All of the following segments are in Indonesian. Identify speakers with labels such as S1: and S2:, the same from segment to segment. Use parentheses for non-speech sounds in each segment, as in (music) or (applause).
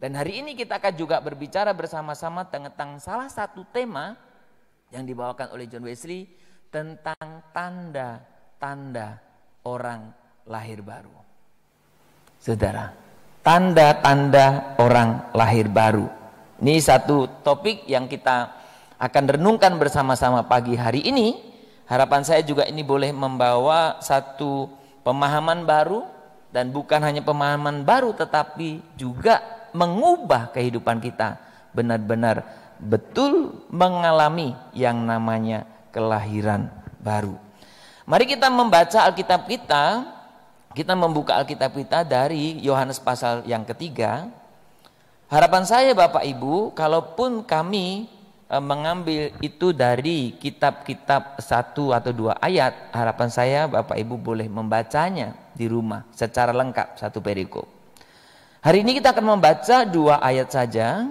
S1: Dan hari ini kita akan juga berbicara bersama-sama tentang salah satu tema yang dibawakan oleh John Wesley tentang tanda-tanda orang lahir baru. Saudara, tanda-tanda orang lahir baru. Ini satu topik yang kita akan renungkan bersama-sama pagi hari ini. Harapan saya juga ini boleh membawa satu pemahaman baru dan bukan hanya pemahaman baru tetapi juga mengubah kehidupan kita benar-benar betul mengalami yang namanya kelahiran baru. Mari kita membaca Alkitab kita. Kita membuka Alkitab kita dari Yohanes pasal yang ketiga. Harapan saya Bapak Ibu, kalaupun kami e, mengambil itu dari kitab-kitab satu atau dua ayat, harapan saya Bapak Ibu boleh membacanya di rumah secara lengkap satu perikop. Hari ini kita akan membaca dua ayat saja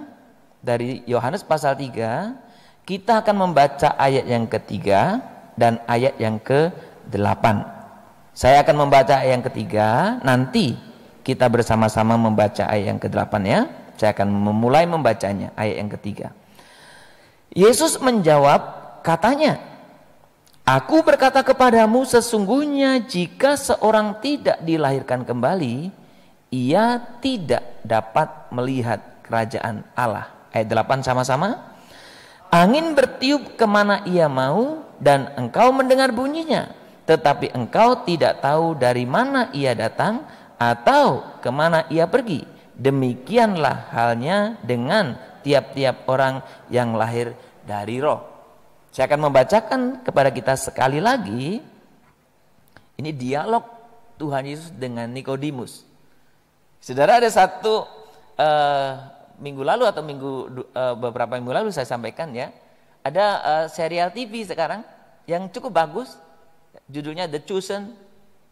S1: dari Yohanes pasal 3. Kita akan membaca ayat yang ketiga dan ayat yang ke-8. Saya akan membaca ayat yang ketiga, nanti kita bersama-sama membaca ayat yang ke-8 ya. Saya akan memulai membacanya, ayat yang ketiga. Yesus menjawab, katanya, Aku berkata kepadamu sesungguhnya jika seorang tidak dilahirkan kembali, ia tidak dapat melihat kerajaan Allah. Ayat 8 sama-sama. Angin bertiup kemana ia mau dan engkau mendengar bunyinya. Tetapi engkau tidak tahu dari mana ia datang atau kemana ia pergi. Demikianlah halnya dengan tiap-tiap orang yang lahir dari roh. Saya akan membacakan kepada kita sekali lagi. Ini dialog Tuhan Yesus dengan Nikodemus. Saudara ada satu uh, minggu lalu atau minggu uh, beberapa minggu lalu saya sampaikan ya, ada uh, serial TV sekarang yang cukup bagus, judulnya The Chosen.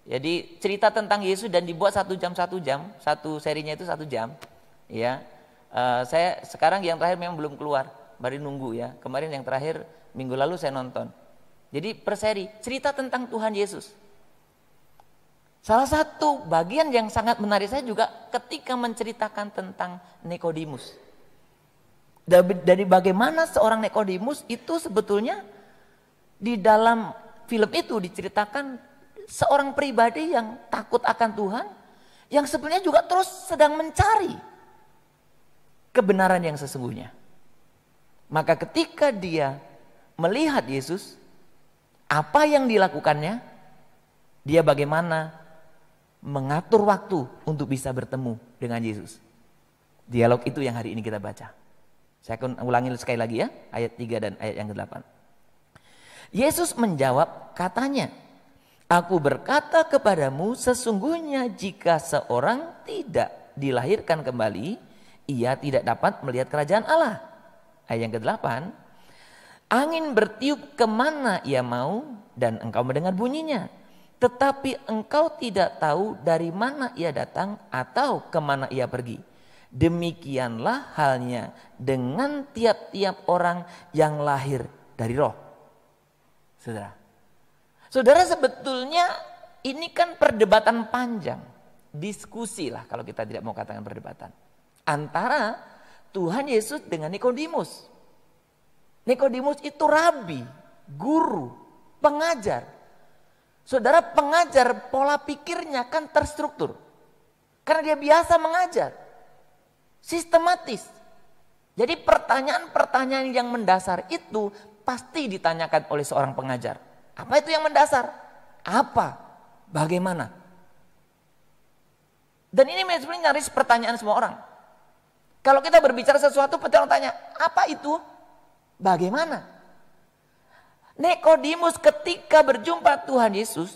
S1: Jadi cerita tentang Yesus dan dibuat satu jam satu jam, satu serinya itu satu jam, ya. Uh, saya sekarang yang terakhir memang belum keluar, baru nunggu ya. Kemarin yang terakhir minggu lalu saya nonton. Jadi per seri cerita tentang Tuhan Yesus Salah satu bagian yang sangat menarik saya juga ketika menceritakan tentang Nikodemus. Dari bagaimana seorang Nikodemus itu sebetulnya di dalam film itu diceritakan seorang pribadi yang takut akan Tuhan yang sebenarnya juga terus sedang mencari kebenaran yang sesungguhnya. Maka ketika dia melihat Yesus, apa yang dilakukannya? Dia bagaimana mengatur waktu untuk bisa bertemu dengan Yesus. Dialog itu yang hari ini kita baca. Saya akan ulangi sekali lagi ya, ayat 3 dan ayat yang ke-8. Yesus menjawab katanya, Aku berkata kepadamu sesungguhnya jika seorang tidak dilahirkan kembali, ia tidak dapat melihat kerajaan Allah. Ayat yang ke-8, Angin bertiup kemana ia mau dan engkau mendengar bunyinya tetapi engkau tidak tahu dari mana ia datang atau kemana ia pergi. Demikianlah halnya dengan tiap-tiap orang yang lahir dari roh. Saudara, saudara sebetulnya ini kan perdebatan panjang, diskusi lah kalau kita tidak mau katakan perdebatan antara Tuhan Yesus dengan Nikodemus. Nikodemus itu rabi, guru, pengajar, Saudara pengajar pola pikirnya kan terstruktur. Karena dia biasa mengajar. Sistematis. Jadi pertanyaan-pertanyaan yang mendasar itu pasti ditanyakan oleh seorang pengajar. Apa itu yang mendasar? Apa? Bagaimana? Dan ini sebenarnya nyaris pertanyaan semua orang. Kalau kita berbicara sesuatu, pertanyaan tanya, apa itu? Bagaimana? Nekodimus ketika berjumpa Tuhan Yesus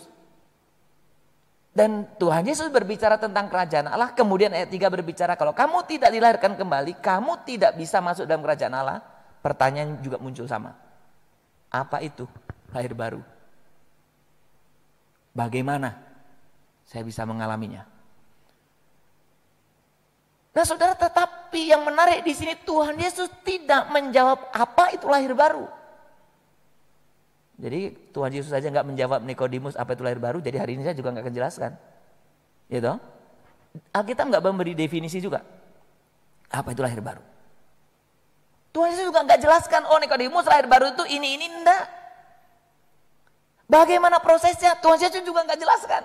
S1: dan Tuhan Yesus berbicara tentang kerajaan Allah, kemudian ayat 3 berbicara kalau kamu tidak dilahirkan kembali, kamu tidak bisa masuk dalam kerajaan Allah. Pertanyaan juga muncul sama. Apa itu lahir baru? Bagaimana saya bisa mengalaminya? Nah, Saudara, tetapi yang menarik di sini Tuhan Yesus tidak menjawab apa itu lahir baru. Jadi Tuhan Yesus saja nggak menjawab Nikodemus apa itu lahir baru, jadi hari ini saya juga nggak akan jelaskan. Gitu. Alkitab nggak memberi definisi juga apa itu lahir baru. Tuhan Yesus juga nggak jelaskan, oh Nikodemus lahir baru itu ini ini enggak. Bagaimana prosesnya? Tuhan Yesus juga nggak jelaskan.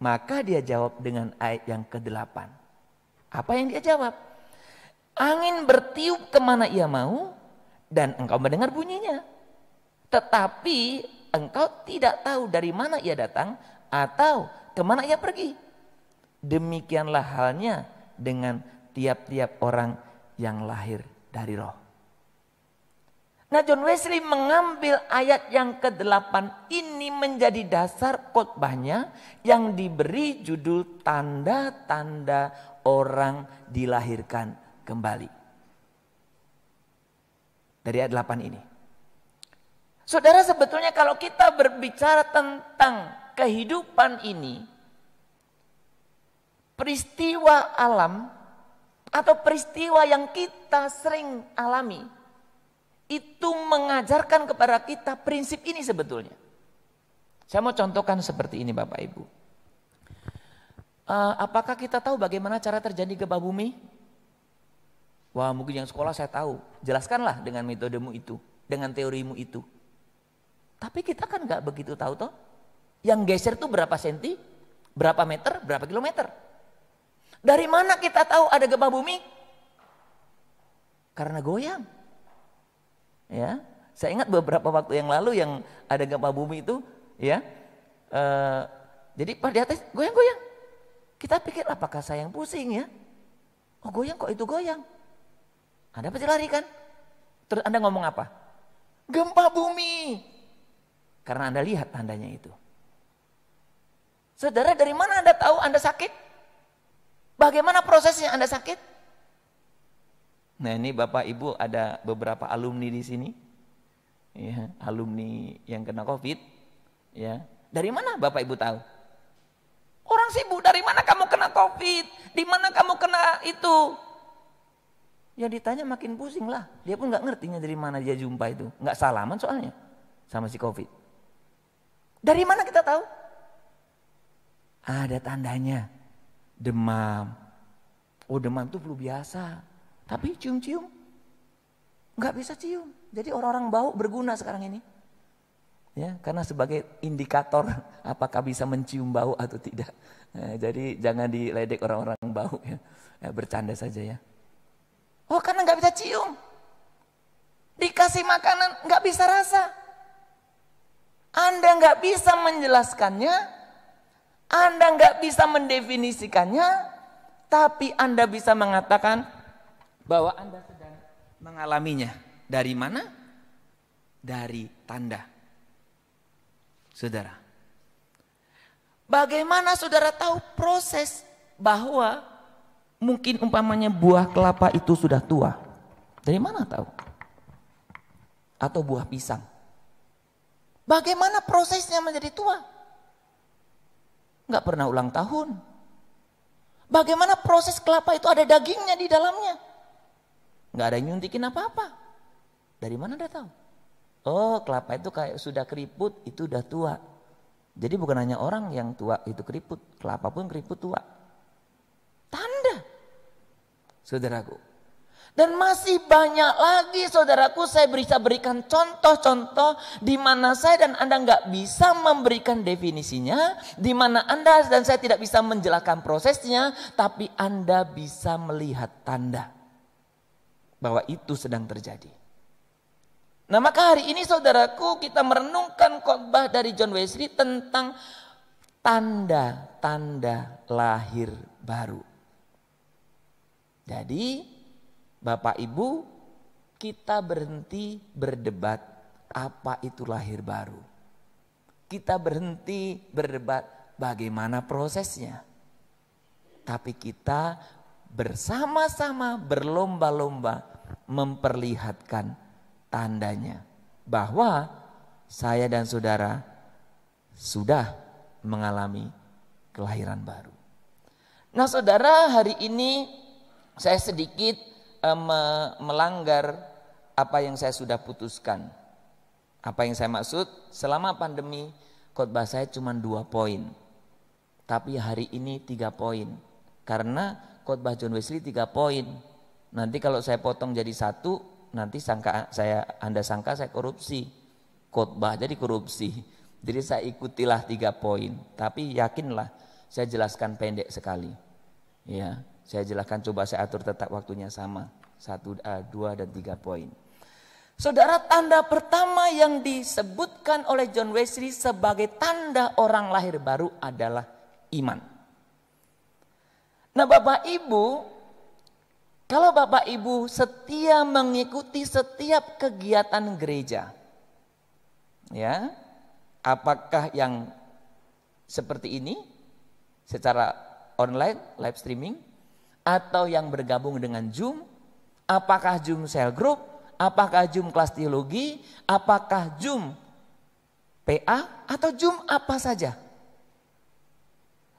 S1: Maka dia jawab dengan ayat yang ke-8. Apa yang dia jawab? Angin bertiup kemana ia mau, dan engkau mendengar bunyinya. Tetapi engkau tidak tahu dari mana ia datang atau kemana ia pergi. Demikianlah halnya dengan tiap-tiap orang yang lahir dari roh. Nah John Wesley mengambil ayat yang ke-8 ini menjadi dasar khotbahnya yang diberi judul tanda-tanda orang dilahirkan kembali dari ayat 8 ini. Saudara sebetulnya kalau kita berbicara tentang kehidupan ini, peristiwa alam atau peristiwa yang kita sering alami, itu mengajarkan kepada kita prinsip ini sebetulnya. Saya mau contohkan seperti ini Bapak Ibu. Eh, apakah kita tahu bagaimana cara terjadi gempa bumi? Wah mungkin yang sekolah saya tahu. Jelaskanlah dengan metodemu itu. Dengan teorimu itu. Tapi kita kan gak begitu tahu toh. Yang geser tuh berapa senti, berapa meter, berapa kilometer. Dari mana kita tahu ada gempa bumi? Karena goyang. Ya, saya ingat beberapa waktu yang lalu yang ada gempa bumi itu, ya. E, jadi pada atas goyang-goyang. Kita pikir apakah saya yang pusing ya? Oh goyang kok itu goyang. Anda pasti lari kan? Terus Anda ngomong apa? Gempa bumi. Karena Anda lihat tandanya itu. Saudara, dari mana Anda tahu Anda sakit? Bagaimana prosesnya Anda sakit? Nah ini Bapak Ibu ada beberapa alumni di sini. Ya, alumni yang kena COVID. Ya, dari mana Bapak Ibu tahu? Orang sibuk, dari mana kamu kena COVID? Di mana kamu kena itu? Ya ditanya makin pusing lah. Dia pun nggak ngertinya dari mana dia jumpa itu. Nggak salaman soalnya sama si Covid. Dari mana kita tahu? Ada tandanya. Demam. Oh demam itu flu biasa. Tapi cium-cium. Nggak bisa cium. Jadi orang-orang bau berguna sekarang ini. Ya, karena sebagai indikator (laughs) apakah bisa mencium bau atau tidak. Eh, jadi jangan diledek orang-orang bau ya. Eh, bercanda saja ya. Oh karena nggak bisa cium. Dikasih makanan nggak bisa rasa. Anda nggak bisa menjelaskannya. Anda nggak bisa mendefinisikannya. Tapi Anda bisa mengatakan bahwa Anda sedang mengalaminya. Dari mana? Dari tanda. Saudara. Bagaimana saudara tahu proses bahwa Mungkin umpamanya buah kelapa itu sudah tua. Dari mana tahu? Atau buah pisang. Bagaimana prosesnya menjadi tua? Nggak pernah ulang tahun. Bagaimana proses kelapa itu ada dagingnya di dalamnya? Nggak ada nyuntikin apa-apa. Dari mana dia tahu? Oh kelapa itu kayak sudah keriput, itu udah tua. Jadi bukan hanya orang yang tua itu keriput, kelapa pun keriput tua. Tanda Saudaraku. Dan masih banyak lagi saudaraku saya bisa berikan contoh-contoh di mana saya dan Anda nggak bisa memberikan definisinya, di mana Anda dan saya tidak bisa menjelaskan prosesnya, tapi Anda bisa melihat tanda bahwa itu sedang terjadi. Nah maka hari ini saudaraku kita merenungkan khotbah dari John Wesley tentang tanda-tanda lahir baru. Jadi Bapak Ibu kita berhenti berdebat apa itu lahir baru. Kita berhenti berdebat bagaimana prosesnya. Tapi kita bersama-sama berlomba-lomba memperlihatkan tandanya bahwa saya dan saudara sudah mengalami kelahiran baru. Nah, saudara, hari ini saya sedikit eh, melanggar apa yang saya sudah putuskan. Apa yang saya maksud? Selama pandemi khotbah saya cuma dua poin. Tapi hari ini tiga poin. Karena khotbah John Wesley tiga poin. Nanti kalau saya potong jadi satu, nanti sangka saya Anda sangka saya korupsi. Khotbah jadi korupsi. Jadi saya ikutilah tiga poin. Tapi yakinlah saya jelaskan pendek sekali. Ya, saya jelaskan coba saya atur tetap waktunya sama. Satu, eh, dua, dan tiga poin. Saudara, tanda pertama yang disebutkan oleh John Wesley sebagai tanda orang lahir baru adalah iman. Nah Bapak Ibu, kalau Bapak Ibu setia mengikuti setiap kegiatan gereja, ya, apakah yang seperti ini secara online live streaming atau yang bergabung dengan Zoom, apakah Zoom Cell Group, apakah Zoom kelas teologi, apakah Zoom PA atau Zoom apa saja.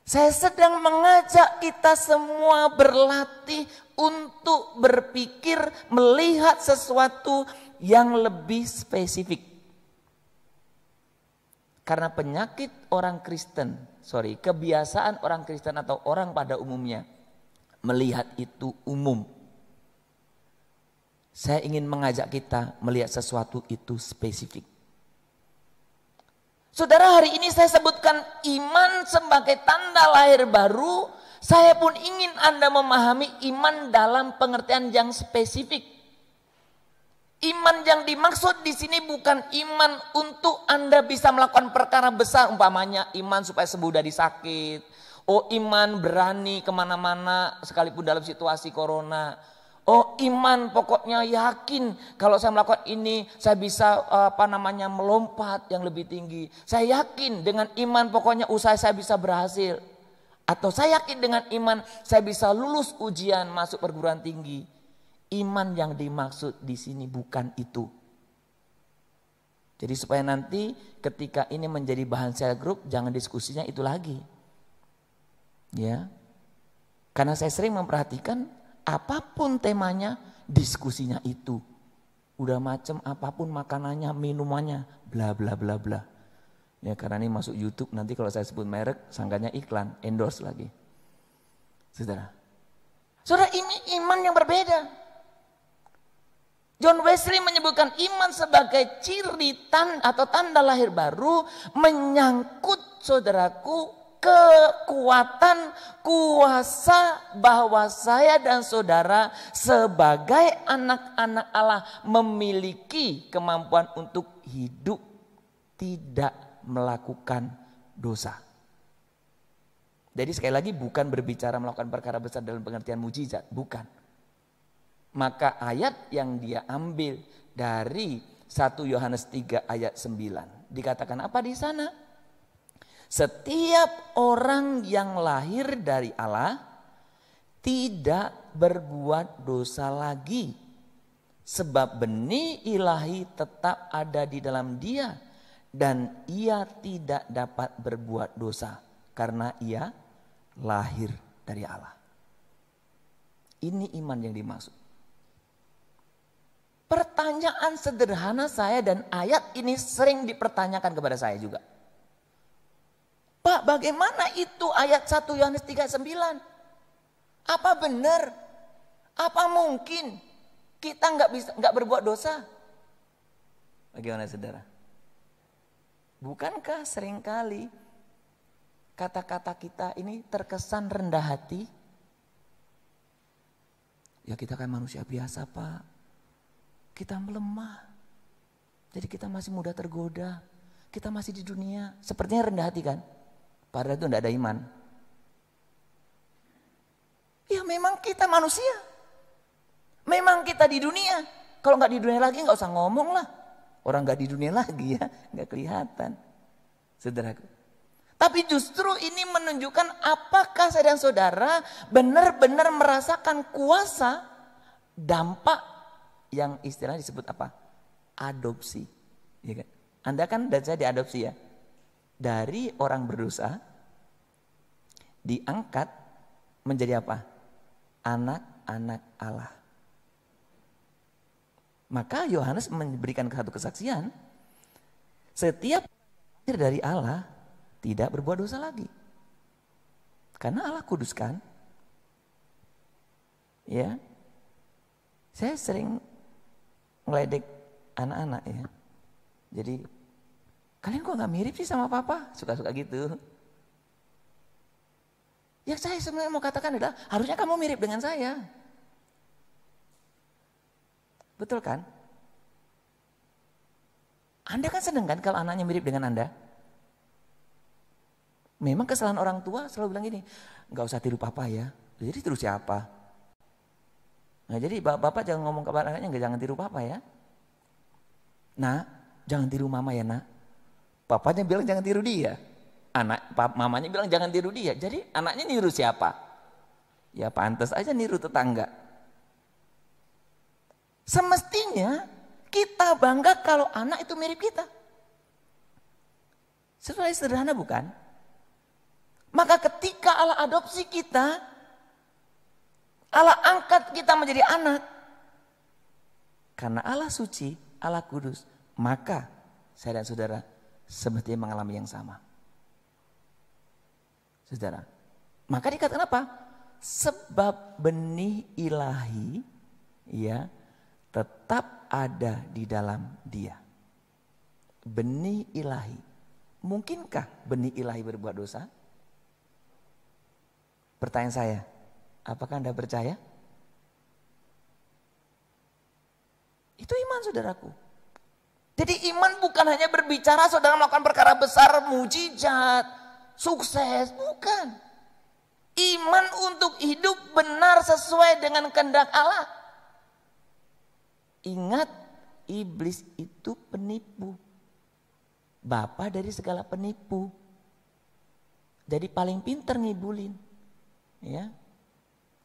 S1: Saya sedang mengajak kita semua berlatih untuk berpikir melihat sesuatu yang lebih spesifik. Karena penyakit orang Kristen, sorry, kebiasaan orang Kristen atau orang pada umumnya melihat itu umum. Saya ingin mengajak kita melihat sesuatu itu spesifik. Saudara, hari ini saya sebutkan iman sebagai tanda lahir baru. Saya pun ingin Anda memahami iman dalam pengertian yang spesifik. Iman yang dimaksud di sini bukan iman untuk Anda bisa melakukan perkara besar, umpamanya iman supaya sembuh dari sakit, Oh iman berani kemana-mana sekalipun dalam situasi corona. Oh iman pokoknya yakin kalau saya melakukan ini saya bisa apa namanya melompat yang lebih tinggi. Saya yakin dengan iman pokoknya usaha saya bisa berhasil. Atau saya yakin dengan iman saya bisa lulus ujian masuk perguruan tinggi. Iman yang dimaksud di sini bukan itu. Jadi supaya nanti ketika ini menjadi bahan sel grup jangan diskusinya itu lagi. Ya. Karena saya sering memperhatikan apapun temanya, diskusinya itu. Udah macem apapun makanannya, minumannya, bla bla bla bla. Ya karena ini masuk YouTube nanti kalau saya sebut merek sangkanya iklan, endorse lagi. Saudara. Saudara ini iman yang berbeda. John Wesley menyebutkan iman sebagai ciri tan atau tanda lahir baru menyangkut saudaraku kekuatan kuasa bahwa saya dan saudara sebagai anak-anak Allah memiliki kemampuan untuk hidup tidak melakukan dosa. Jadi sekali lagi bukan berbicara melakukan perkara besar dalam pengertian mujizat, bukan. Maka ayat yang dia ambil dari 1 Yohanes 3 ayat 9 dikatakan apa di sana? Setiap orang yang lahir dari Allah tidak berbuat dosa lagi. Sebab benih ilahi tetap ada di dalam dia dan ia tidak dapat berbuat dosa karena ia lahir dari Allah. Ini iman yang dimaksud. Pertanyaan sederhana saya dan ayat ini sering dipertanyakan kepada saya juga bagaimana itu ayat 1 Yohanes 39? Apa benar? Apa mungkin kita nggak bisa nggak berbuat dosa? Bagaimana saudara? Bukankah seringkali kata-kata kita ini terkesan rendah hati? Ya kita kan manusia biasa pak. Kita melemah. Jadi kita masih mudah tergoda. Kita masih di dunia. Sepertinya rendah hati kan? Padahal itu tidak ada iman. Ya memang kita manusia. Memang kita di dunia. Kalau nggak di dunia lagi nggak usah ngomong lah. Orang nggak di dunia lagi ya, (laughs) nggak kelihatan. Saudaraku. Tapi justru ini menunjukkan apakah saya dan saudara benar-benar merasakan kuasa dampak yang istilah disebut apa? Adopsi. Iya kan? Anda kan dan saya diadopsi ya dari orang berdosa diangkat menjadi apa? Anak-anak Allah. Maka Yohanes memberikan satu kesaksian, setiap dari Allah tidak berbuat dosa lagi. Karena Allah kuduskan. Ya. Saya sering ngeledek anak-anak ya. Jadi Kalian kok nggak mirip sih sama papa? Suka-suka gitu. Ya saya sebenarnya mau katakan adalah harusnya kamu mirip dengan saya. Betul kan? Anda kan seneng kan kalau anaknya mirip dengan Anda? Memang kesalahan orang tua selalu bilang gini, nggak usah tiru papa ya. Jadi tiru siapa? Nah jadi bapak jangan ngomong ke anaknya jangan tiru papa ya. Nah, jangan tiru mama ya nak. Papanya bilang jangan tiru dia. Anak mamanya bilang jangan tiru dia. Jadi anaknya niru siapa? Ya pantas aja niru tetangga. Semestinya kita bangga kalau anak itu mirip kita. Sesuai sederhana bukan? Maka ketika Allah adopsi kita, Allah angkat kita menjadi anak. Karena Allah suci, Allah kudus. Maka saya dan saudara sebetulnya mengalami yang sama. Saudara, maka dikatakan apa? Sebab benih ilahi ya tetap ada di dalam dia. Benih ilahi. Mungkinkah benih ilahi berbuat dosa? Pertanyaan saya, apakah Anda percaya? Itu iman saudaraku. Jadi iman bukan hanya berbicara saudara melakukan perkara besar, mujizat, sukses, bukan. Iman untuk hidup benar sesuai dengan kehendak Allah. Ingat, iblis itu penipu. Bapak dari segala penipu. Jadi paling pinter ngibulin. Ya.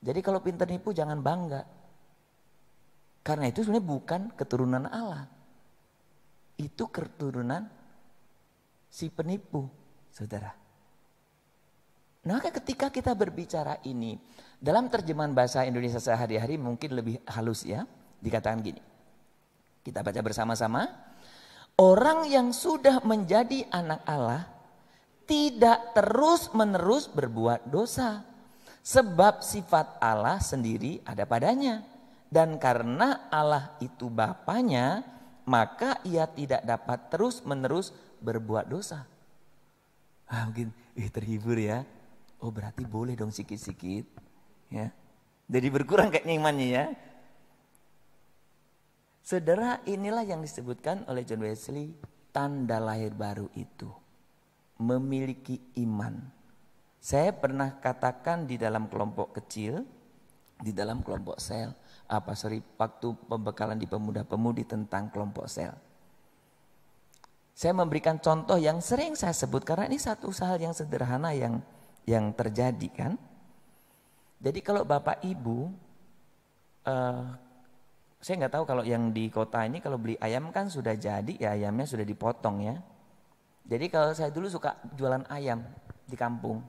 S1: Jadi kalau pinter nipu jangan bangga. Karena itu sebenarnya bukan keturunan Allah itu keturunan si penipu, saudara. Nah, ketika kita berbicara ini, dalam terjemahan bahasa Indonesia sehari-hari mungkin lebih halus ya, dikatakan gini. Kita baca bersama-sama. Orang yang sudah menjadi anak Allah tidak terus-menerus berbuat dosa. Sebab sifat Allah sendiri ada padanya. Dan karena Allah itu Bapaknya, maka ia tidak dapat terus-menerus berbuat dosa. Ah, mungkin ih, terhibur ya. Oh berarti boleh dong sikit-sikit. Ya. Jadi berkurang kayaknya imannya ya. Saudara inilah yang disebutkan oleh John Wesley tanda lahir baru itu. Memiliki iman. Saya pernah katakan di dalam kelompok kecil, di dalam kelompok sel apa sorry waktu pembekalan di pemuda-pemudi tentang kelompok sel. Saya memberikan contoh yang sering saya sebut karena ini satu usaha yang sederhana yang yang terjadi kan. Jadi kalau bapak ibu, uh, saya nggak tahu kalau yang di kota ini kalau beli ayam kan sudah jadi ya ayamnya sudah dipotong ya. Jadi kalau saya dulu suka jualan ayam di kampung,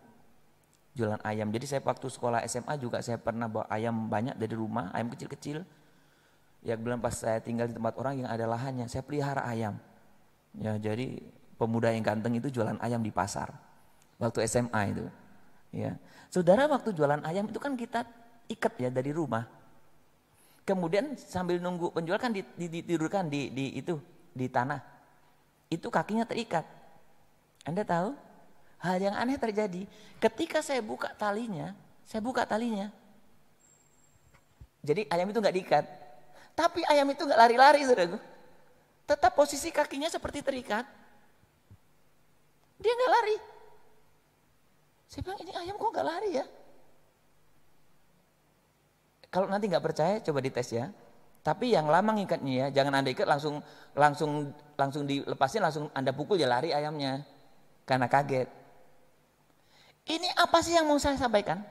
S1: jualan ayam. Jadi saya waktu sekolah SMA juga saya pernah bawa ayam banyak dari rumah, ayam kecil-kecil. Ya bilang pas saya tinggal di tempat orang yang ada lahannya, saya pelihara ayam. Ya jadi pemuda yang ganteng itu jualan ayam di pasar. Waktu SMA itu. Ya. Saudara waktu jualan ayam itu kan kita ikat ya dari rumah. Kemudian sambil nunggu penjual kan ditidurkan di, di, di itu di tanah. Itu kakinya terikat. Anda tahu? hal yang aneh terjadi. Ketika saya buka talinya, saya buka talinya. Jadi ayam itu nggak diikat. Tapi ayam itu nggak lari-lari, saudaraku. Tetap posisi kakinya seperti terikat. Dia nggak lari. Saya bilang ini ayam kok nggak lari ya? Kalau nanti nggak percaya, coba dites ya. Tapi yang lama ngikatnya ya, jangan anda ikat langsung langsung langsung dilepasin langsung anda pukul ya lari ayamnya karena kaget. Ini apa sih yang mau saya sampaikan?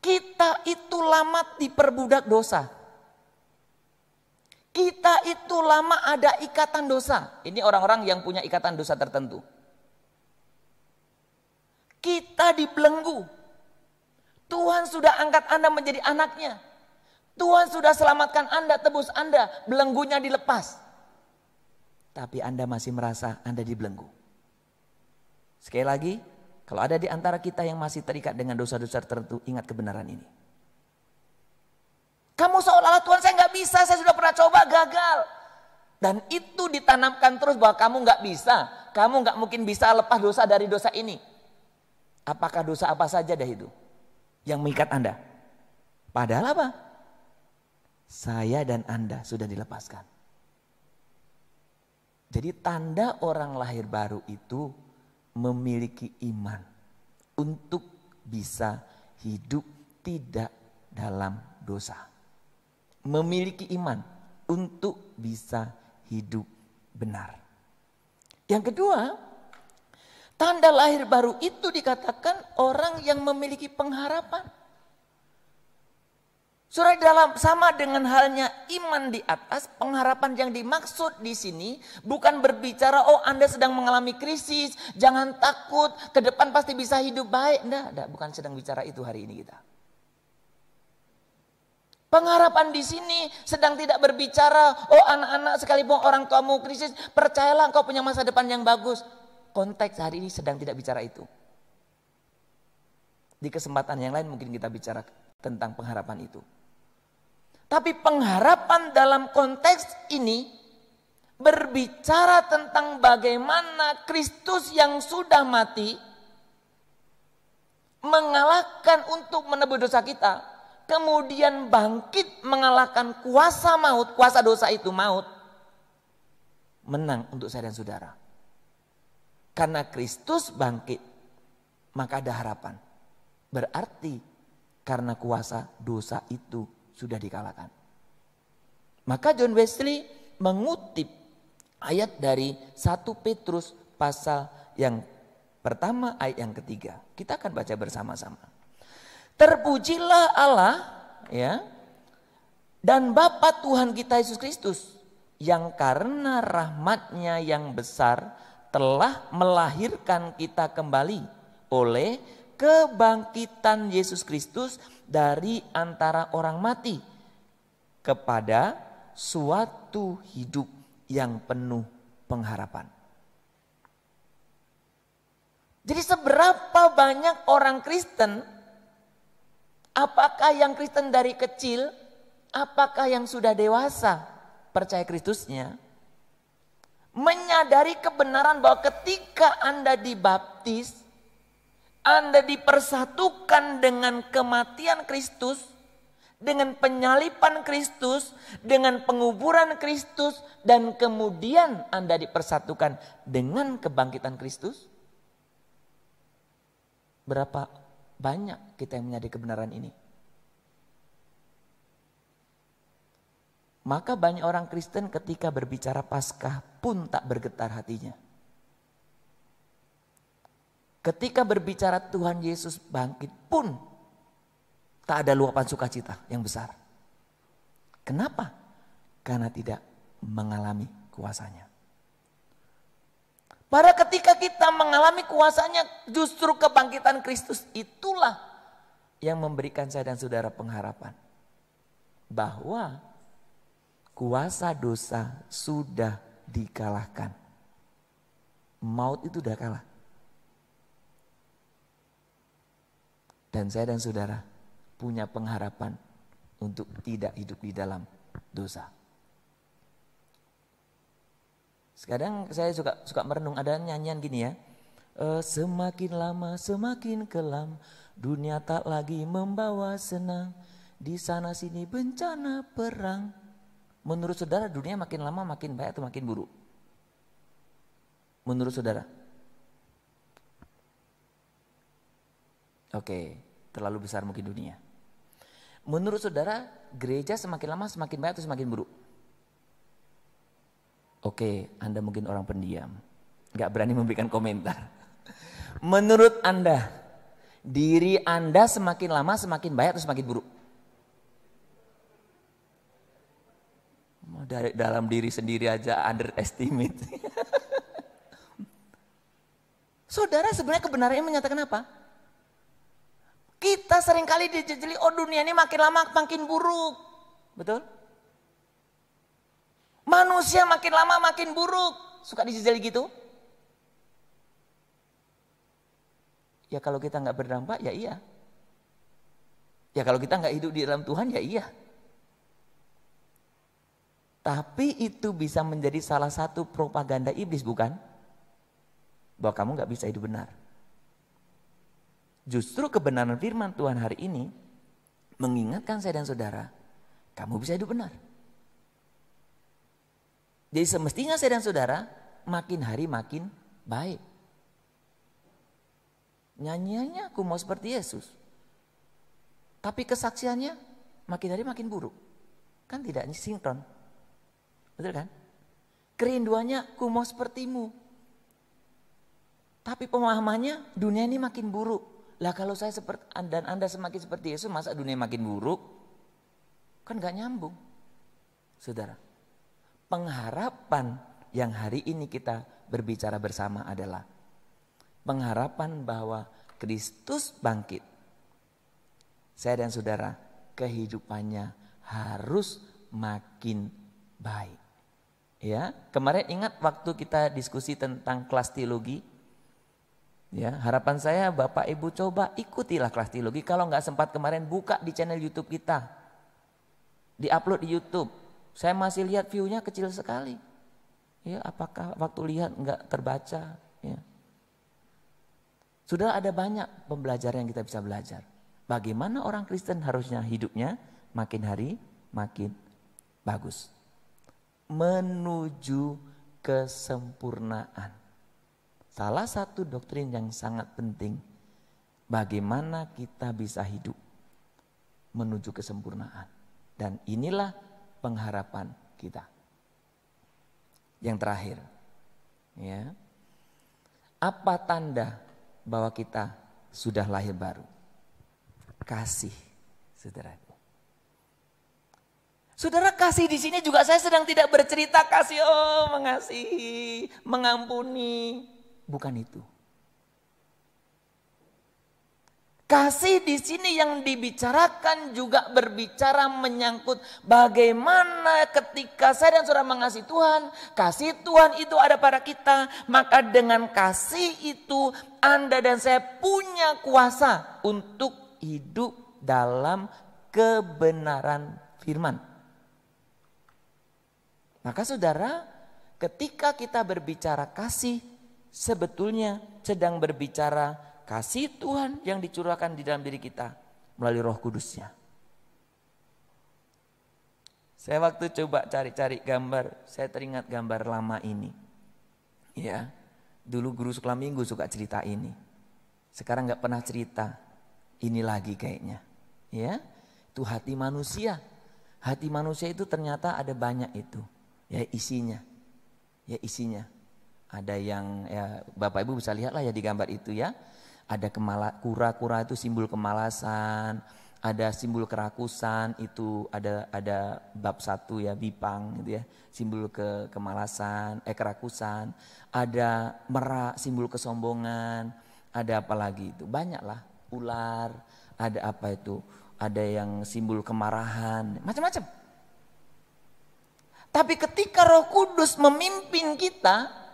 S1: Kita itu lama diperbudak dosa. Kita itu lama ada ikatan dosa. Ini orang-orang yang punya ikatan dosa tertentu. Kita dibelenggu. Tuhan sudah angkat Anda menjadi anaknya. Tuhan sudah selamatkan Anda, tebus Anda, belenggunya dilepas. Tapi Anda masih merasa Anda dibelenggu. Sekali lagi, kalau ada di antara kita yang masih terikat dengan dosa-dosa tertentu, ingat kebenaran ini. Kamu seolah-olah Tuhan saya nggak bisa, saya sudah pernah coba gagal. Dan itu ditanamkan terus bahwa kamu nggak bisa, kamu nggak mungkin bisa lepas dosa dari dosa ini. Apakah dosa apa saja dah itu yang mengikat Anda? Padahal apa? Saya dan Anda sudah dilepaskan. Jadi tanda orang lahir baru itu memiliki iman untuk bisa hidup tidak dalam dosa. Memiliki iman untuk bisa hidup benar. Yang kedua, tanda lahir baru itu dikatakan orang yang memiliki pengharapan. Surah dalam sama dengan halnya iman di atas, pengharapan yang dimaksud di sini bukan berbicara oh Anda sedang mengalami krisis, jangan takut, ke depan pasti bisa hidup baik. Enggak, enggak, bukan sedang bicara itu hari ini kita. Pengharapan di sini sedang tidak berbicara, oh anak-anak sekalipun orang tuamu krisis, percayalah engkau punya masa depan yang bagus. Konteks hari ini sedang tidak bicara itu. Di kesempatan yang lain mungkin kita bicara tentang pengharapan itu. Tapi pengharapan dalam konteks ini berbicara tentang bagaimana Kristus yang sudah mati mengalahkan untuk menebus dosa kita, kemudian bangkit mengalahkan kuasa maut, kuasa dosa itu maut, menang untuk saya dan saudara. Karena Kristus bangkit, maka ada harapan. Berarti karena kuasa dosa itu sudah dikalahkan. Maka John Wesley mengutip ayat dari 1 Petrus pasal yang pertama ayat yang ketiga. Kita akan baca bersama-sama. Terpujilah Allah ya dan Bapa Tuhan kita Yesus Kristus yang karena rahmatnya yang besar telah melahirkan kita kembali oleh kebangkitan Yesus Kristus dari antara orang mati kepada suatu hidup yang penuh pengharapan. Jadi seberapa banyak orang Kristen apakah yang Kristen dari kecil apakah yang sudah dewasa percaya Kristusnya menyadari kebenaran bahwa ketika Anda dibaptis anda dipersatukan dengan kematian Kristus, dengan penyalipan Kristus, dengan penguburan Kristus, dan kemudian Anda dipersatukan dengan kebangkitan Kristus. Berapa banyak kita yang menyadari kebenaran ini? Maka banyak orang Kristen ketika berbicara Paskah pun tak bergetar hatinya. Ketika berbicara Tuhan Yesus bangkit pun tak ada luapan sukacita yang besar. Kenapa? Karena tidak mengalami kuasanya. Pada ketika kita mengalami kuasanya justru kebangkitan Kristus itulah yang memberikan saya dan saudara pengharapan. Bahwa kuasa dosa sudah dikalahkan. Maut itu sudah kalah. Dan saya dan saudara punya pengharapan untuk tidak hidup di dalam dosa. Sekarang saya suka suka merenung ada nyanyian gini ya. E, semakin lama semakin kelam, dunia tak lagi membawa senang. Di sana sini bencana perang. Menurut saudara dunia makin lama makin baik atau makin buruk? Menurut saudara? Oke, terlalu besar mungkin dunia. Menurut saudara, gereja semakin lama semakin banyak atau semakin buruk? Oke, Anda mungkin orang pendiam. Gak berani memberikan komentar. (laughs) Menurut Anda, diri Anda semakin lama semakin banyak atau semakin buruk? Dari dalam diri sendiri aja underestimate. (laughs) Saudara sebenarnya kebenarannya menyatakan apa? Kita seringkali dijejeli, oh dunia ini makin lama makin buruk. Betul? Manusia makin lama makin buruk. Suka dijejeli gitu? Ya kalau kita nggak berdampak, ya iya. Ya kalau kita nggak hidup di dalam Tuhan, ya iya. Tapi itu bisa menjadi salah satu propaganda iblis, bukan? Bahwa kamu nggak bisa hidup benar. Justru kebenaran firman Tuhan hari ini mengingatkan saya dan saudara, kamu bisa hidup benar. Jadi semestinya saya dan saudara makin hari makin baik. Nyanyiannya aku mau seperti Yesus. Tapi kesaksiannya makin hari makin buruk. Kan tidak sinkron. Betul kan? Kerinduannya ku mau sepertimu. Tapi pemahamannya dunia ini makin buruk. Lah kalau saya seperti dan Anda semakin seperti Yesus, masa dunia makin buruk? Kan gak nyambung. Saudara, pengharapan yang hari ini kita berbicara bersama adalah pengharapan bahwa Kristus bangkit. Saya dan saudara, kehidupannya harus makin baik. Ya, kemarin ingat waktu kita diskusi tentang kelas teologi Ya, harapan saya Bapak Ibu coba ikutilah kelas teologi. Kalau nggak sempat kemarin buka di channel YouTube kita. Di-upload di YouTube. Saya masih lihat view-nya kecil sekali. Ya, apakah waktu lihat nggak terbaca? Ya. Sudah ada banyak pembelajaran yang kita bisa belajar. Bagaimana orang Kristen harusnya hidupnya makin hari makin bagus. Menuju kesempurnaan. Salah satu doktrin yang sangat penting bagaimana kita bisa hidup menuju kesempurnaan. Dan inilah pengharapan kita. Yang terakhir, ya. Apa tanda bahwa kita sudah lahir baru? Kasih, saudara. Saudara kasih di sini juga saya sedang tidak bercerita kasih oh mengasihi, mengampuni, bukan itu. Kasih di sini yang dibicarakan juga berbicara menyangkut bagaimana ketika saya dan saudara mengasihi Tuhan, kasih Tuhan itu ada pada kita, maka dengan kasih itu Anda dan saya punya kuasa untuk hidup dalam kebenaran firman. Maka saudara, ketika kita berbicara kasih, sebetulnya sedang berbicara kasih Tuhan yang dicurahkan di dalam diri kita melalui roh kudusnya. Saya waktu coba cari-cari gambar, saya teringat gambar lama ini. Ya, dulu guru sekolah minggu suka cerita ini. Sekarang nggak pernah cerita ini lagi kayaknya. Ya, itu hati manusia. Hati manusia itu ternyata ada banyak itu. Ya isinya, ya isinya. Ada yang ya Bapak Ibu bisa lihatlah ya di gambar itu ya. Ada kemala kura-kura itu simbol kemalasan, ada simbol kerakusan itu ada ada bab satu ya bipang gitu ya simbol ke kemalasan eh kerakusan ada merak simbol kesombongan ada apa lagi itu banyaklah ular ada apa itu ada yang simbol kemarahan macam-macam tapi ketika Roh Kudus memimpin kita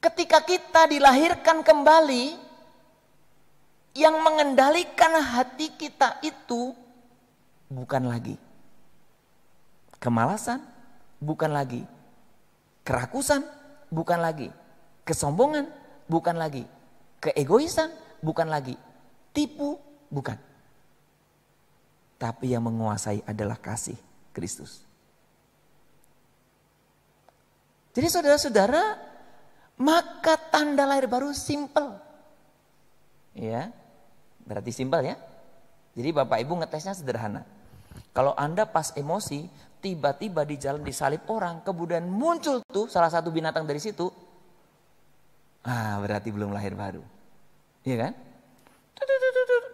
S1: Ketika kita dilahirkan kembali, yang mengendalikan hati kita itu bukan lagi kemalasan, bukan lagi kerakusan, bukan lagi kesombongan, bukan lagi keegoisan, bukan lagi tipu, bukan. Tapi yang menguasai adalah kasih Kristus. Jadi saudara-saudara maka tanda lahir baru simple. Ya. Berarti simple ya. Jadi Bapak Ibu ngetesnya sederhana. Kalau Anda pas emosi, tiba-tiba di jalan disalib orang, kemudian muncul tuh salah satu binatang dari situ. Ah, berarti belum lahir baru. Iya kan?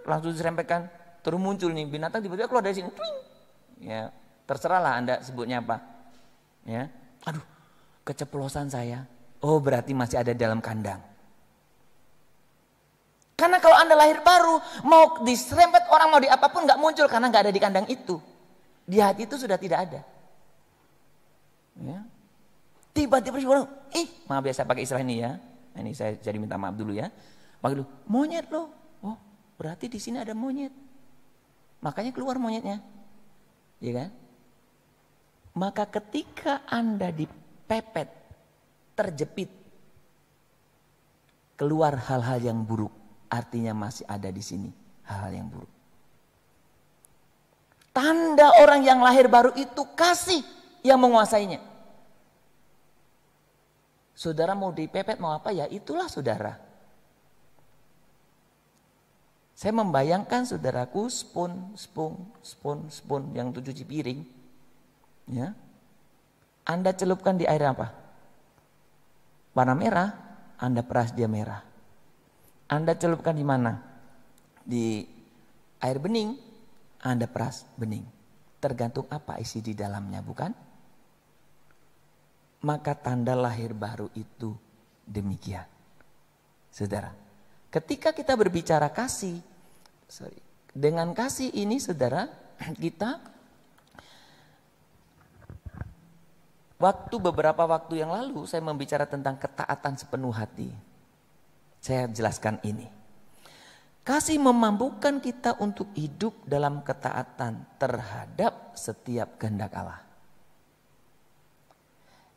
S1: Langsung diserempetkan, terus muncul nih binatang tiba-tiba keluar dari sini. Ya, terserahlah Anda sebutnya apa. Ya. Aduh, keceplosan saya Oh berarti masih ada dalam kandang. Karena kalau anda lahir baru, mau diserempet orang mau diapapun nggak muncul karena nggak ada di kandang itu. Di hati itu sudah tidak ada. Ya. Tiba-tiba orang, ih maaf biasa ya, pakai istilah ini ya. Ini saya jadi minta maaf dulu ya. Pakai dulu, monyet loh. Oh berarti di sini ada monyet. Makanya keluar monyetnya. Iya kan? Maka ketika anda dipepet terjepit keluar hal-hal yang buruk. Artinya masih ada di sini hal-hal yang buruk. Tanda orang yang lahir baru itu kasih yang menguasainya. Saudara mau dipepet mau apa ya itulah saudara. Saya membayangkan saudaraku spoon, spoon, spoon, spoon yang tujuh cuci Ya. Anda celupkan di air apa? warna merah, Anda peras dia merah. Anda celupkan di mana? Di air bening, Anda peras bening. Tergantung apa isi di dalamnya, bukan? Maka tanda lahir baru itu demikian. Saudara, ketika kita berbicara kasih, sorry, dengan kasih ini saudara, kita Waktu beberapa waktu yang lalu saya membicara tentang ketaatan sepenuh hati. Saya jelaskan ini. Kasih memampukan kita untuk hidup dalam ketaatan terhadap setiap kehendak Allah.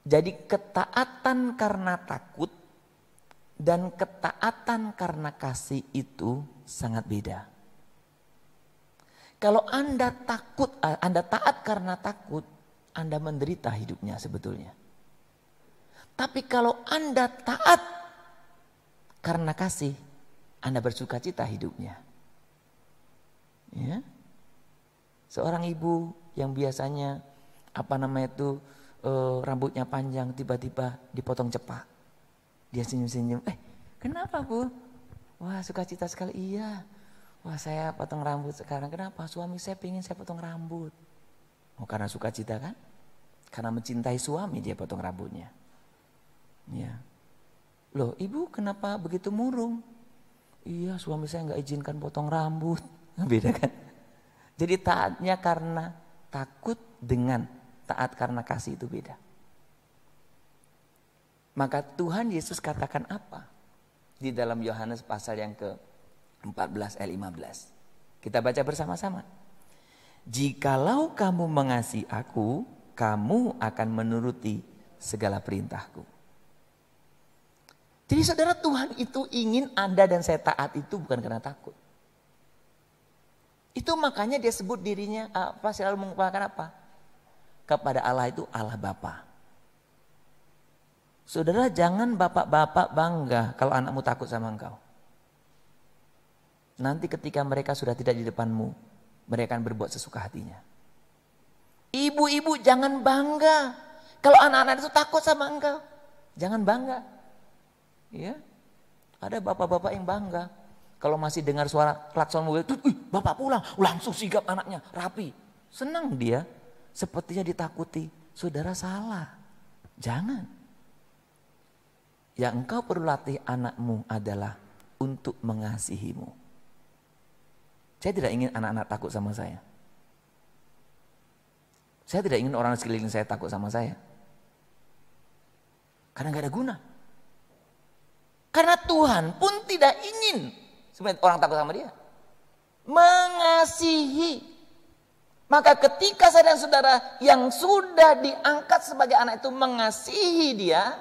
S1: Jadi ketaatan karena takut dan ketaatan karena kasih itu sangat beda. Kalau Anda takut, Anda taat karena takut, anda menderita hidupnya sebetulnya. Tapi kalau Anda taat karena kasih, Anda bersuka cita hidupnya. Ya? Seorang ibu yang biasanya apa namanya itu e, rambutnya panjang tiba-tiba dipotong cepat. Dia senyum-senyum, "Eh, kenapa, Bu?" "Wah, suka cita sekali." "Iya. Wah, saya potong rambut sekarang. Kenapa? Suami saya pingin saya potong rambut." Oh, karena sukacita kan? Karena mencintai suami dia potong rambutnya. Ya. Loh, ibu kenapa begitu murung? Iya, suami saya nggak izinkan potong rambut. (laughs) Beda kan? Jadi taatnya karena takut dengan taat karena kasih itu beda. Maka Tuhan Yesus katakan apa? Di dalam Yohanes pasal yang ke-14 L15. Kita baca bersama-sama. Jikalau kamu mengasihi aku, kamu akan menuruti segala perintahku. Jadi saudara Tuhan itu ingin Anda dan saya taat itu bukan karena takut. Itu makanya dia sebut dirinya apa selalu mengumpulkan apa? Kepada Allah itu Allah Bapa. Saudara jangan bapak-bapak bangga kalau anakmu takut sama engkau. Nanti ketika mereka sudah tidak di depanmu, mereka akan berbuat sesuka hatinya. Ibu-ibu jangan bangga. Kalau anak-anak itu takut sama engkau. Jangan bangga. Ya. Ada bapak-bapak yang bangga. Kalau masih dengar suara klakson mobil tuh, bapak pulang, langsung sigap anaknya, rapi. Senang dia. Sepertinya ditakuti. Saudara salah. Jangan. Yang engkau perlu latih anakmu adalah untuk mengasihimu. Saya tidak ingin anak-anak takut sama saya. Saya tidak ingin orang sekeliling saya takut sama saya. Karena nggak ada guna. Karena Tuhan pun tidak ingin orang takut sama dia. Mengasihi. Maka ketika saya dan saudara yang sudah diangkat sebagai anak itu mengasihi dia,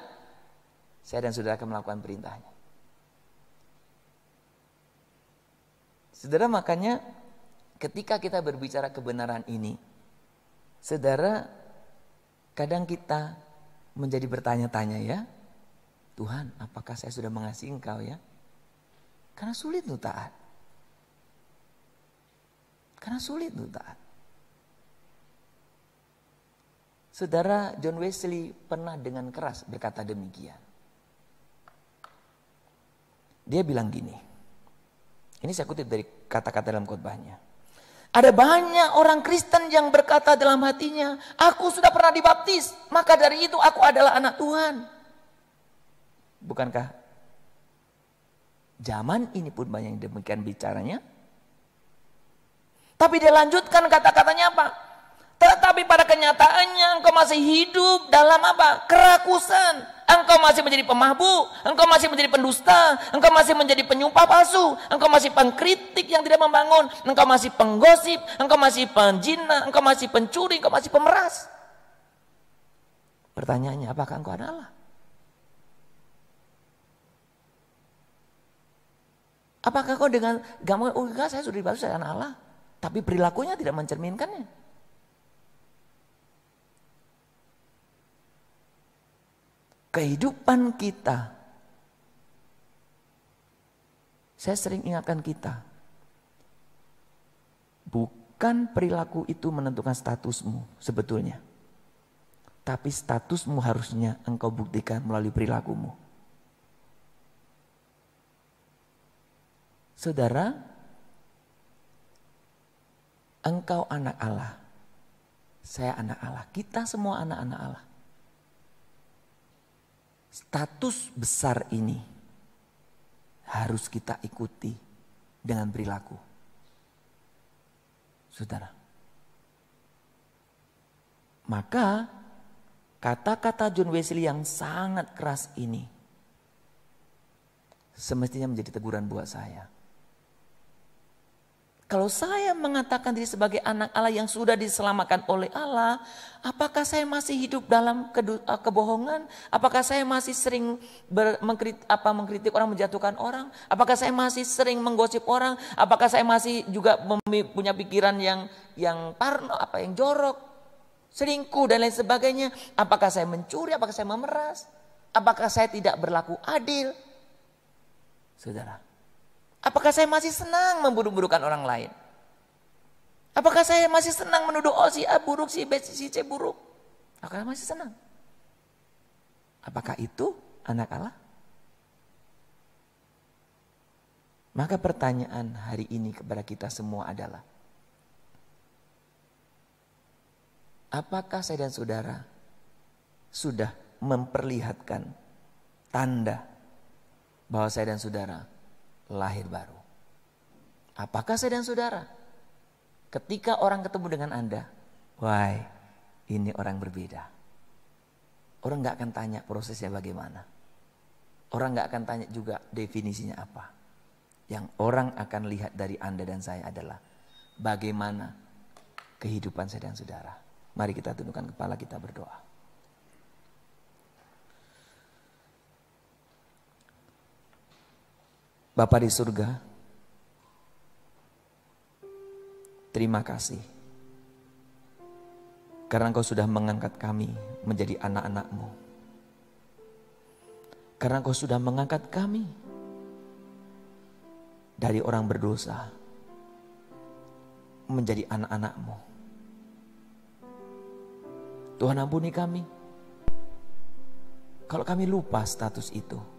S1: saya dan saudara akan melakukan perintahnya. Saudara makanya ketika kita berbicara kebenaran ini, saudara kadang kita menjadi bertanya-tanya ya, Tuhan apakah saya sudah mengasihi engkau ya? Karena sulit tuh taat. Karena sulit tuh taat. Saudara John Wesley pernah dengan keras berkata demikian. Dia bilang gini, ini saya kutip dari kata-kata dalam khotbahnya. Ada banyak orang Kristen yang berkata dalam hatinya, aku sudah pernah dibaptis, maka dari itu aku adalah anak Tuhan. Bukankah zaman ini pun banyak yang demikian bicaranya? Tapi dia lanjutkan kata-katanya apa? Tetapi pada kenyataannya engkau masih hidup dalam apa? Kerakusan, Engkau masih menjadi pemabuk, engkau masih menjadi pendusta, engkau masih menjadi penyumpah palsu, engkau masih pengkritik yang tidak membangun, engkau masih penggosip, engkau masih penjina, engkau masih pencuri, engkau masih pemeras. Pertanyaannya, apakah engkau adalah? Apakah kau dengan gambar, oh enggak saya sudah dibalas saya Allah, tapi perilakunya tidak mencerminkannya? kehidupan kita. Saya sering ingatkan kita. Bukan perilaku itu menentukan statusmu sebetulnya. Tapi statusmu harusnya engkau buktikan melalui perilakumu. Saudara, engkau anak Allah. Saya anak Allah. Kita semua anak-anak Allah. Status besar ini harus kita ikuti dengan perilaku. Saudara. Maka kata-kata John Wesley yang sangat keras ini semestinya menjadi teguran buat saya. Kalau saya mengatakan diri sebagai anak Allah yang sudah diselamatkan oleh Allah, apakah saya masih hidup dalam eh, kebohongan? Apakah saya masih sering ber, mengkritik, apa, mengkritik orang, menjatuhkan orang? Apakah saya masih sering menggosip orang? Apakah saya masih juga punya pikiran yang yang parno, apa yang jorok, selingkuh dan lain sebagainya? Apakah saya mencuri? Apakah saya memeras? Apakah saya tidak berlaku adil? Saudara, Apakah saya masih senang memburuk-burukan orang lain? Apakah saya masih senang menuduh oh si A buruk, si B, si C buruk? Apakah masih senang? Apakah itu anak Allah? Maka pertanyaan hari ini kepada kita semua adalah Apakah saya dan saudara sudah memperlihatkan tanda bahwa saya dan saudara lahir baru. Apakah saya dan saudara? Ketika orang ketemu dengan Anda, why ini orang berbeda. Orang nggak akan tanya prosesnya bagaimana. Orang nggak akan tanya juga definisinya apa. Yang orang akan lihat dari Anda dan saya adalah bagaimana kehidupan saya dan saudara. Mari kita tundukkan kepala kita berdoa. Bapak di surga, terima kasih. Karena engkau sudah mengangkat kami menjadi anak-anakmu. Karena engkau sudah mengangkat kami dari orang berdosa menjadi anak-anakmu. Tuhan ampuni kami. Kalau kami lupa status itu.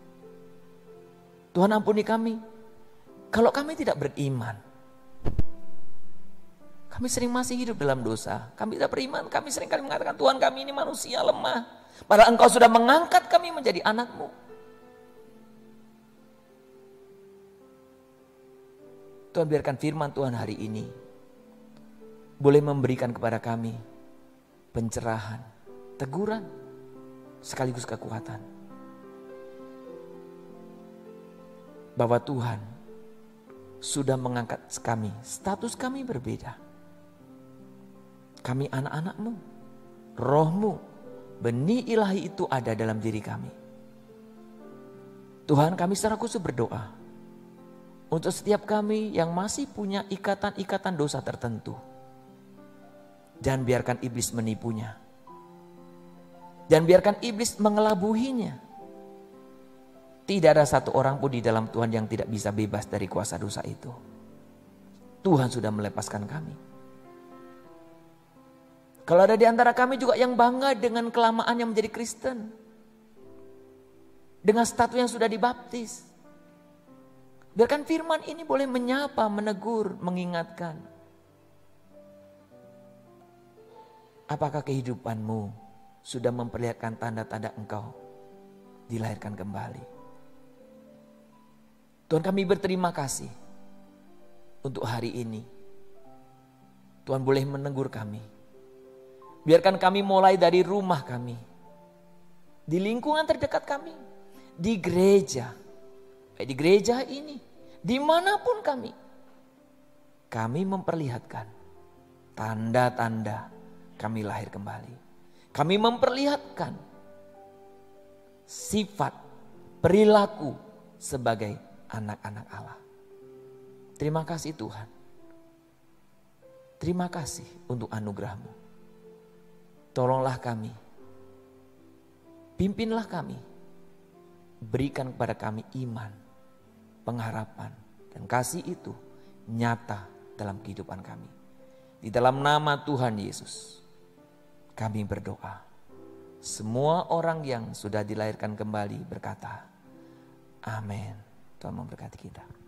S1: Tuhan ampuni kami. Kalau kami tidak beriman, kami sering masih hidup dalam dosa. Kami tidak beriman, kami sering kali mengatakan Tuhan kami ini manusia lemah. Padahal engkau sudah mengangkat kami menjadi anakmu. Tuhan biarkan firman Tuhan hari ini boleh memberikan kepada kami pencerahan, teguran, sekaligus kekuatan bahwa Tuhan sudah mengangkat kami. Status kami berbeda. Kami anak-anakmu, rohmu, benih ilahi itu ada dalam diri kami. Tuhan kami secara khusus berdoa untuk setiap kami yang masih punya ikatan-ikatan dosa tertentu. Jangan biarkan iblis menipunya. Jangan biarkan iblis mengelabuhinya tidak ada satu orang pun di dalam Tuhan yang tidak bisa bebas dari kuasa dosa itu. Tuhan sudah melepaskan kami. Kalau ada di antara kami juga yang bangga dengan kelamaan yang menjadi Kristen. Dengan status yang sudah dibaptis. Biarkan firman ini boleh menyapa, menegur, mengingatkan. Apakah kehidupanmu sudah memperlihatkan tanda-tanda engkau dilahirkan kembali? Tuhan kami berterima kasih untuk hari ini. Tuhan boleh menegur kami. Biarkan kami mulai dari rumah kami. Di lingkungan terdekat kami. Di gereja. Eh, di gereja ini. Dimanapun kami. Kami memperlihatkan tanda-tanda kami lahir kembali. Kami memperlihatkan sifat perilaku sebagai anak-anak Allah. Terima kasih Tuhan. Terima kasih untuk anugerahmu. Tolonglah kami. Pimpinlah kami. Berikan kepada kami iman, pengharapan, dan kasih itu nyata dalam kehidupan kami. Di dalam nama Tuhan Yesus, kami berdoa. Semua orang yang sudah dilahirkan kembali berkata, Amin. Tuhan memberkati kita.